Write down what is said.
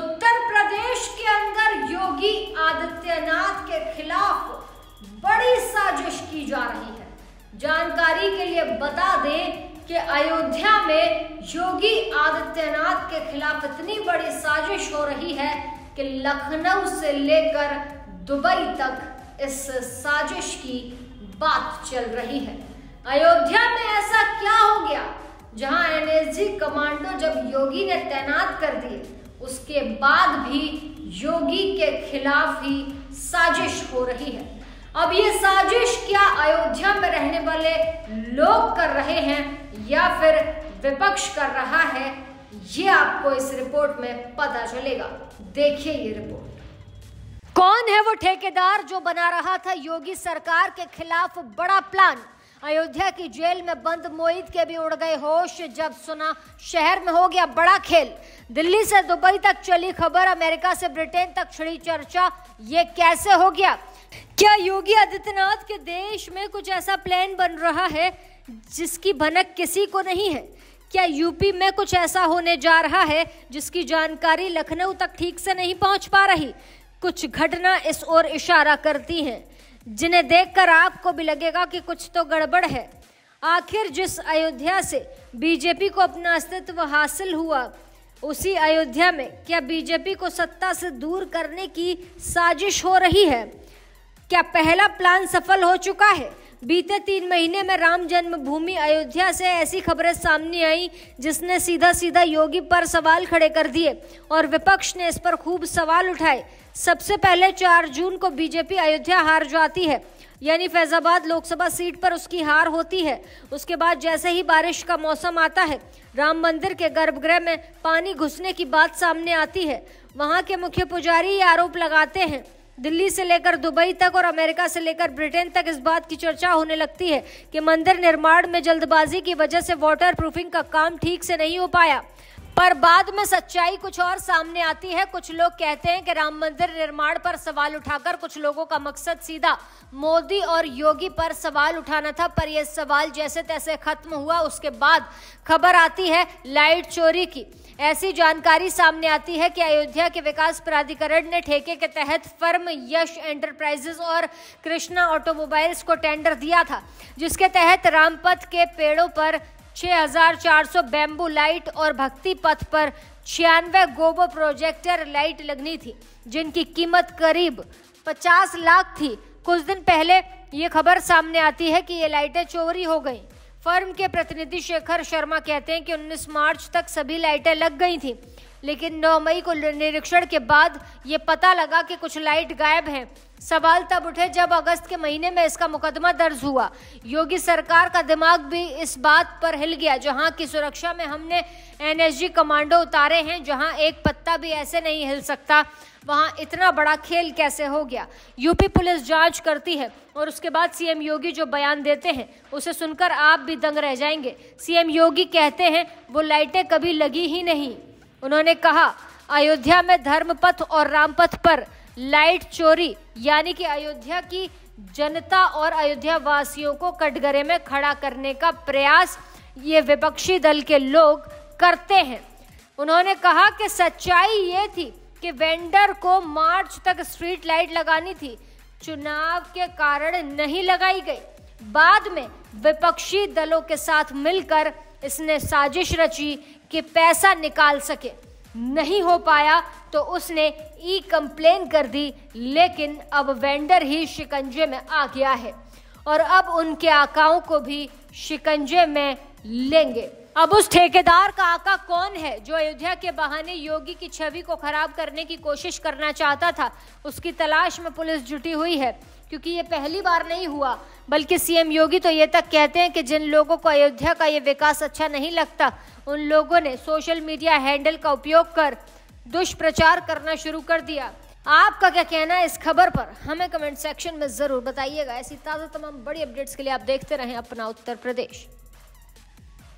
उत्तर प्रदेश के अंदर योगी आदित्यनाथ के खिलाफ बड़ी साजिश की जा रही है जानकारी के लिए बता दें कि अयोध्या में योगी आदित्यनाथ के खिलाफ इतनी बड़ी साजिश हो रही है कि लखनऊ से लेकर दुबई तक इस साजिश की बात चल रही है अयोध्या में ऐसा क्या हो गया जहां एनएसजी कमांडो जब योगी ने तैनात कर दिए उसके बाद भी योगी के खिलाफ ही साजिश हो रही है अब ये साजिश क्या अयोध्या में रहने वाले लोग कर रहे हैं या फिर विपक्ष कर रहा है ये आपको इस रिपोर्ट में पता चलेगा देखिए ये रिपोर्ट कौन है वो ठेकेदार जो बना रहा था योगी सरकार के खिलाफ बड़ा प्लान अयोध्या की जेल में बंद मोहित के भी उड़ गए होश जब सुना शहर में हो गया बड़ा खेल दिल्ली से दुबई तक चली खबर अमेरिका से ब्रिटेन तक छिड़ी चर्चा ये कैसे हो गया क्या योगी आदित्यनाथ के देश में कुछ ऐसा प्लान बन रहा है जिसकी भनक किसी को नहीं है क्या यूपी में कुछ ऐसा होने जा रहा है जिसकी जानकारी लखनऊ तक ठीक से नहीं पहुंच पा रही कुछ घटना इस ओर इशारा करती हैं जिन्हें देखकर आपको भी लगेगा कि कुछ तो गड़बड़ है आखिर जिस अयोध्या से बीजेपी को अपना अस्तित्व हासिल हुआ उसी अयोध्या में क्या बीजेपी को सत्ता से दूर करने की साजिश हो रही है क्या पहला प्लान सफल हो चुका है बीते तीन महीने में राम जन्मभूमि अयोध्या से ऐसी खबरें सामने आई जिसने सीधा सीधा योगी पर सवाल खड़े कर दिए और विपक्ष ने इस पर खूब सवाल उठाए सबसे पहले चार जून को बीजेपी अयोध्या हार जाती है यानी फैजाबाद लोकसभा सीट पर उसकी हार होती है उसके बाद जैसे ही बारिश का मौसम आता है राम मंदिर के गर्भगृह में पानी घुसने की बात सामने आती है वहाँ के मुख्य पुजारी ये आरोप लगाते हैं दिल्ली से लेकर दुबई तक और अमेरिका से लेकर ब्रिटेन तक इस बात की चर्चा होने लगती है कि मंदिर निर्माण में जल्दबाजी की वजह से वाटर प्रूफिंग का काम ठीक से नहीं हो पाया पर बाद में सच्चाई कुछ और सामने आती है कुछ लोग कहते हैं कि राम मंदिर निर्माण पर सवाल उठाकर कुछ लोगों का मकसद सीधा मोदी और योगी पर सवाल उठाना था पर यह सवाल जैसे तैसे खत्म हुआ उसके बाद खबर आती है लाइट चोरी की ऐसी जानकारी सामने आती है कि अयोध्या के विकास प्राधिकरण ने ठेके के तहत फर्म यश एंटरप्राइजेस और कृष्णा ऑटोमोबाइल्स को टेंडर दिया था जिसके तहत रामपथ के पेड़ों पर 6,400 बेंबू लाइट और भक्ति पथ पर छियानवे गोबो प्रोजेक्टर लाइट लगनी थी जिनकी कीमत करीब 50 लाख थी कुछ दिन पहले ये खबर सामने आती है कि ये लाइटें चोरी हो गई फर्म के प्रतिनिधि शेखर शर्मा कहते हैं कि 19 मार्च तक सभी लाइटें लग गई थी लेकिन 9 मई को निरीक्षण के बाद ये पता लगा कि कुछ लाइट गायब हैं सवाल तब उठे जब अगस्त के महीने में इसका मुकदमा दर्ज हुआ योगी सरकार का दिमाग भी इस बात पर हिल गया जहां की सुरक्षा में हमने एनएसजी कमांडो उतारे हैं जहां एक पत्ता भी ऐसे नहीं हिल सकता वहां इतना बड़ा खेल कैसे हो गया यूपी पुलिस जांच करती है और उसके बाद सीएम योगी जो बयान देते हैं उसे सुनकर आप भी दंग रह जाएंगे सीएम योगी कहते हैं वो लाइटें कभी लगी ही नहीं उन्होंने कहा अयोध्या में धर्मपथ और रामपथ पर लाइट चोरी यानी कि अयोध्या की जनता और अयोध्या वासियों को कटघरे में खड़ा करने का प्रयास ये विपक्षी दल के लोग करते हैं उन्होंने कहा कि सच्चाई ये थी कि वेंडर को मार्च तक स्ट्रीट लाइट लगानी थी चुनाव के कारण नहीं लगाई गई बाद में विपक्षी दलों के साथ मिलकर इसने साजिश रची कि पैसा निकाल सके नहीं हो पाया तो उसने ई कंप्लेन कर दी लेकिन अब वेंडर ही शिकंजे में आ गया है और अब उनके आकाओं को भी शिकंजे में लेंगे अब उस ठेकेदार का आका कौन है जो अयोध्या के बहाने योगी की छवि को खराब करने की कोशिश करना चाहता था उसकी तलाश में पुलिस जुटी हुई है क्योंकि ये पहली बार नहीं हुआ बल्कि सीएम योगी तो ये तक कहते हैं कि जिन लोगों को अयोध्या का ये विकास अच्छा नहीं लगता उन लोगों ने सोशल मीडिया हैंडल का उपयोग कर दुष्प्रचार करना शुरू कर दिया आपका क्या कहना है इस खबर पर हमें कमेंट सेक्शन में ज़रूर बताइएगा ऐसी ताज़ा तमाम बड़ी अपडेट्स के लिए आप देखते रहें अपना उत्तर प्रदेश